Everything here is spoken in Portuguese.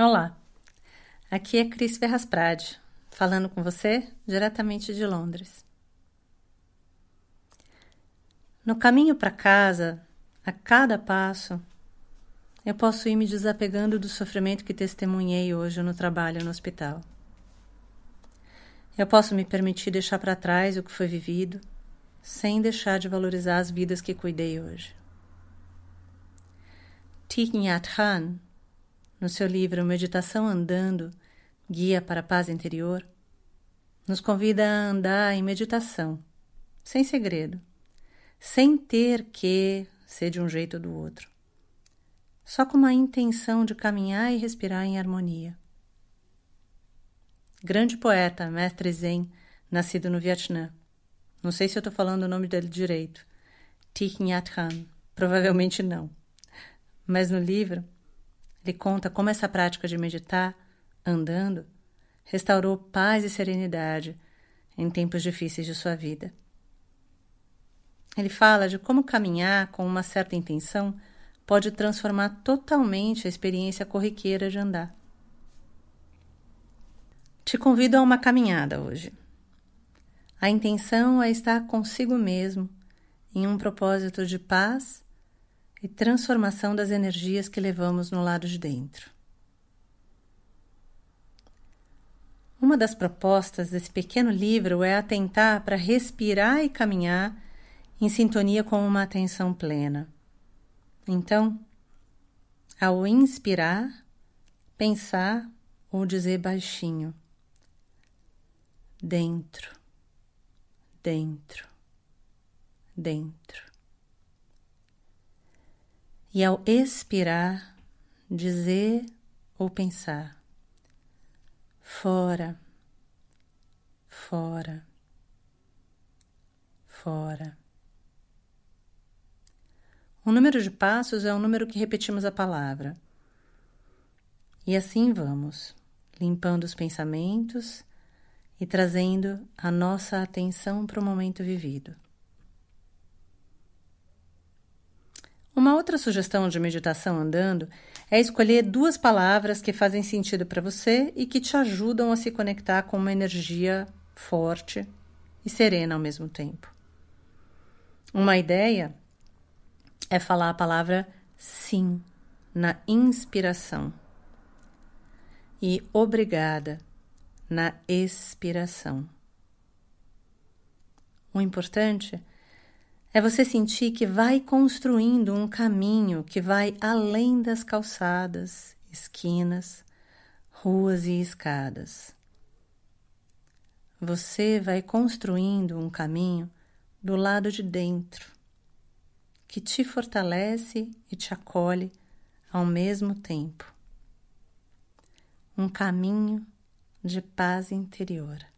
Olá, aqui é Cris Ferraz Prade, falando com você diretamente de Londres. No caminho para casa, a cada passo, eu posso ir me desapegando do sofrimento que testemunhei hoje no trabalho no hospital. Eu posso me permitir deixar para trás o que foi vivido, sem deixar de valorizar as vidas que cuidei hoje. Tignat Han, no seu livro Meditação Andando Guia para a Paz Interior, nos convida a andar em meditação, sem segredo, sem ter que ser de um jeito ou do outro, só com uma intenção de caminhar e respirar em harmonia. Grande poeta, mestre Zen, nascido no Vietnã. Não sei se eu estou falando o nome dele direito. Thich Nhat Hanh. Provavelmente não. Mas no livro, ele conta como essa prática de meditar, andando, restaurou paz e serenidade em tempos difíceis de sua vida. Ele fala de como caminhar com uma certa intenção pode transformar totalmente a experiência corriqueira de andar. Te convido a uma caminhada hoje. A intenção é estar consigo mesmo em um propósito de paz e transformação das energias que levamos no lado de dentro. Uma das propostas desse pequeno livro é atentar para respirar e caminhar em sintonia com uma atenção plena. Então, ao inspirar, pensar ou dizer baixinho: dentro, dentro, dentro e ao expirar, dizer ou pensar: fora, fora, fora. O número de passos é o número que repetimos a palavra. E assim vamos, limpando os pensamentos e trazendo a nossa atenção para o momento vivido. Uma outra sugestão de meditação andando é escolher duas palavras que fazem sentido para você e que te ajudam a se conectar com uma energia forte e serena ao mesmo tempo. Uma ideia é falar a palavra sim na inspiração e obrigada na expiração. O importante é você sentir que vai construindo um caminho que vai além das calçadas, esquinas, ruas e escadas. Você vai construindo um caminho do lado de dentro, que te fortalece e te acolhe ao mesmo tempo. Um caminho de paz interior.